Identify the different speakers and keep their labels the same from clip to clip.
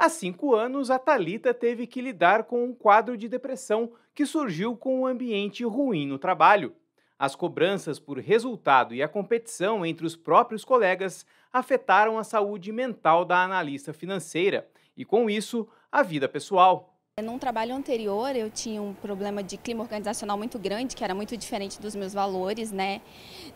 Speaker 1: Há cinco anos, a Talita teve que lidar com um quadro de depressão que surgiu com um ambiente ruim no trabalho. As cobranças por resultado e a competição entre os próprios colegas afetaram a saúde mental da analista financeira e, com isso, a vida pessoal.
Speaker 2: Num trabalho anterior, eu tinha um problema de clima organizacional muito grande, que era muito diferente dos meus valores, né?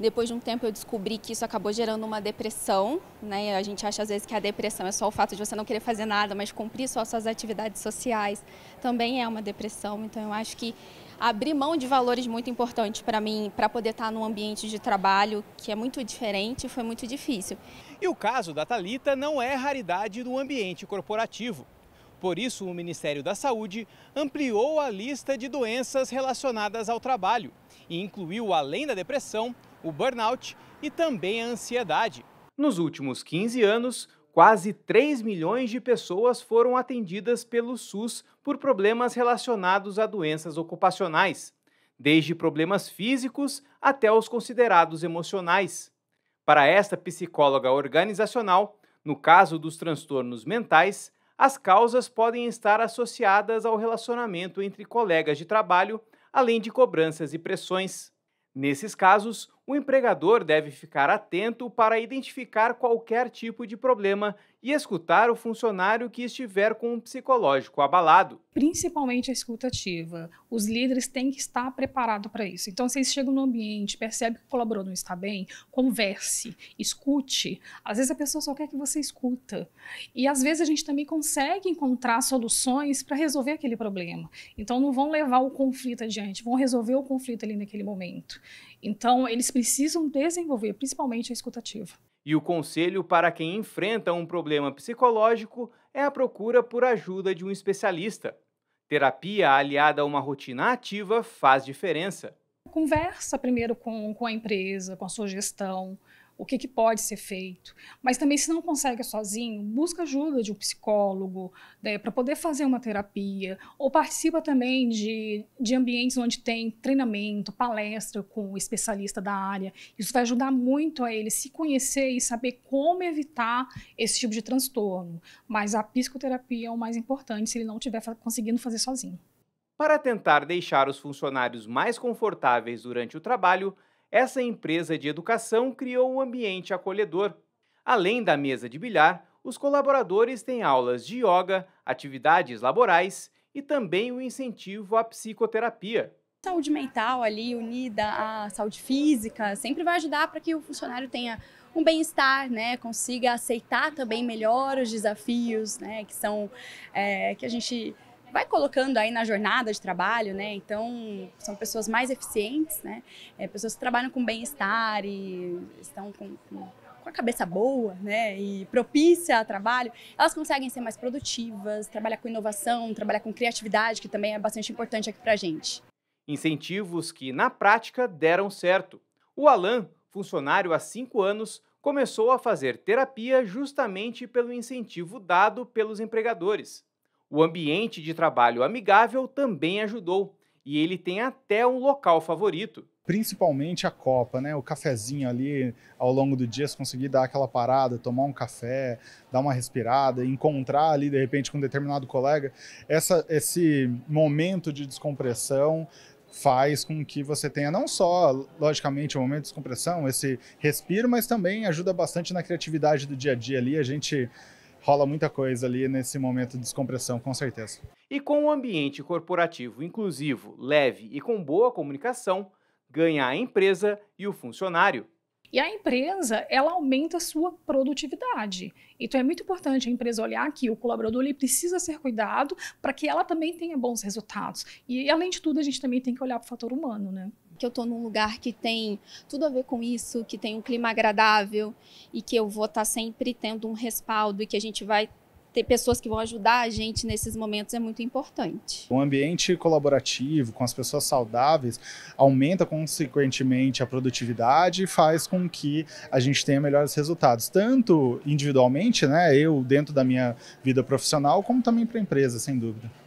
Speaker 2: Depois de um tempo, eu descobri que isso acabou gerando uma depressão, né? A gente acha às vezes que a depressão é só o fato de você não querer fazer nada, mas cumprir só suas atividades sociais também é uma depressão. Então, eu acho que abrir mão de valores muito importantes para mim, para poder estar tá num ambiente de trabalho que é muito diferente, foi muito difícil.
Speaker 1: E o caso da Talita não é raridade no ambiente corporativo. Por isso, o Ministério da Saúde ampliou a lista de doenças relacionadas ao trabalho e incluiu, além da depressão, o burnout e também a ansiedade. Nos últimos 15 anos, quase 3 milhões de pessoas foram atendidas pelo SUS por problemas relacionados a doenças ocupacionais, desde problemas físicos até os considerados emocionais. Para esta psicóloga organizacional, no caso dos transtornos mentais, as causas podem estar associadas ao relacionamento entre colegas de trabalho, além de cobranças e pressões. Nesses casos, o empregador deve ficar atento para identificar qualquer tipo de problema e escutar o funcionário que estiver com um psicológico abalado. Principalmente a escutativa. Os líderes
Speaker 3: têm que estar preparados para isso. Então, se eles chegam no ambiente, percebe que o colaborador não está bem, converse, escute. Às vezes a pessoa só quer que você escuta. E às vezes a gente também consegue encontrar soluções para resolver aquele problema. Então, não vão levar o conflito adiante, vão resolver o conflito ali naquele momento. Então, eles precisam desenvolver, principalmente
Speaker 1: a escutativa. E o conselho para quem enfrenta um problema psicológico é a procura por ajuda de um especialista. Terapia aliada a uma rotina ativa faz diferença.
Speaker 3: Conversa primeiro com, com a empresa, com a sua gestão, o que, que pode ser feito. Mas também, se não consegue sozinho, busca ajuda de um psicólogo né, para poder fazer uma terapia, ou participa também de, de ambientes onde tem treinamento, palestra com o especialista da área. Isso vai ajudar muito a ele se conhecer e saber como evitar esse tipo de transtorno. Mas a psicoterapia é o mais importante se ele não estiver conseguindo fazer sozinho.
Speaker 1: Para tentar deixar os funcionários mais confortáveis durante o trabalho, essa empresa de educação criou um ambiente acolhedor. Além da mesa de bilhar, os colaboradores têm aulas de yoga, atividades laborais e também o incentivo à psicoterapia.
Speaker 2: Saúde mental ali unida à saúde física sempre vai ajudar para que o funcionário tenha um bem-estar, né? Consiga aceitar também melhor os desafios, né? Que são é, que a gente vai colocando aí na jornada de trabalho, né? Então, são pessoas mais eficientes, né? É, pessoas que trabalham com bem-estar e estão com, com com a cabeça boa, né, e propícia a trabalho, elas conseguem ser mais produtivas, trabalhar com inovação, trabalhar com criatividade, que também é bastante importante aqui para gente.
Speaker 1: Incentivos que, na prática, deram certo. O Alan, funcionário há cinco anos, começou a fazer terapia justamente pelo incentivo dado pelos empregadores. O ambiente de trabalho amigável também ajudou, e ele tem até um local favorito.
Speaker 4: Principalmente a copa, né? O cafezinho ali ao longo do dia, se conseguir dar aquela parada, tomar um café, dar uma respirada, encontrar ali de repente com um determinado colega, essa, esse momento de descompressão faz com que você tenha não só, logicamente, o um momento de descompressão, esse respiro, mas também ajuda bastante na criatividade do dia a dia ali. A gente rola muita coisa ali nesse momento de descompressão, com certeza.
Speaker 1: E com um ambiente corporativo inclusivo, leve e com boa comunicação, ganha a empresa e o funcionário.
Speaker 3: E a empresa, ela aumenta a sua produtividade. Então é muito importante a empresa olhar que o colaborador ele precisa ser cuidado para que ela também tenha bons resultados. E além de tudo, a gente também tem que
Speaker 2: olhar para o fator humano, né? que eu estou num lugar que tem tudo a ver com isso, que tem um clima agradável e que eu vou estar tá sempre tendo um respaldo e que a gente vai ter pessoas que vão ajudar a gente nesses momentos é muito importante.
Speaker 4: Um ambiente colaborativo, com as pessoas saudáveis, aumenta consequentemente a produtividade e faz com que a gente tenha melhores resultados, tanto individualmente, né, eu dentro da minha vida profissional, como também para a empresa, sem dúvida.